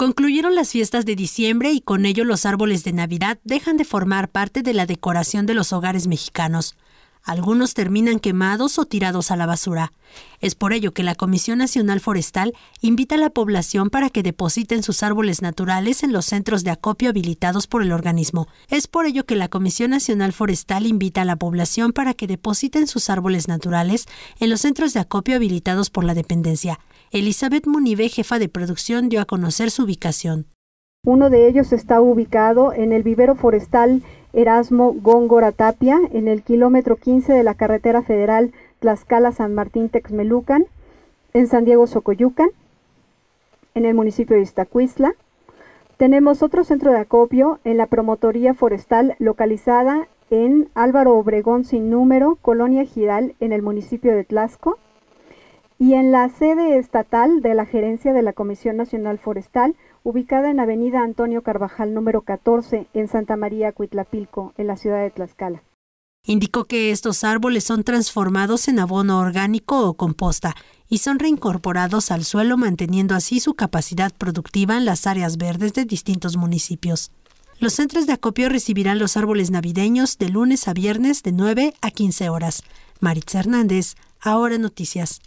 Concluyeron las fiestas de diciembre y con ello los árboles de Navidad dejan de formar parte de la decoración de los hogares mexicanos. Algunos terminan quemados o tirados a la basura. Es por ello que la Comisión Nacional Forestal invita a la población para que depositen sus árboles naturales en los centros de acopio habilitados por el organismo. Es por ello que la Comisión Nacional Forestal invita a la población para que depositen sus árboles naturales en los centros de acopio habilitados por la dependencia. Elizabeth Munive, jefa de producción, dio a conocer su ubicación. Uno de ellos está ubicado en el vivero forestal Erasmo Góngora Tapia, en el kilómetro 15 de la carretera federal Tlaxcala-San Martín-Texmelucan, en San Diego Socoyucan, en el municipio de Iztacuistla. Tenemos otro centro de acopio en la promotoría forestal localizada en Álvaro Obregón sin número, Colonia giral en el municipio de Tlaxco y en la sede estatal de la gerencia de la Comisión Nacional Forestal, ubicada en Avenida Antonio Carvajal número 14, en Santa María Cuitlapilco, en la ciudad de Tlaxcala. Indicó que estos árboles son transformados en abono orgánico o composta y son reincorporados al suelo manteniendo así su capacidad productiva en las áreas verdes de distintos municipios. Los centros de acopio recibirán los árboles navideños de lunes a viernes de 9 a 15 horas. Maritza Hernández, ahora noticias.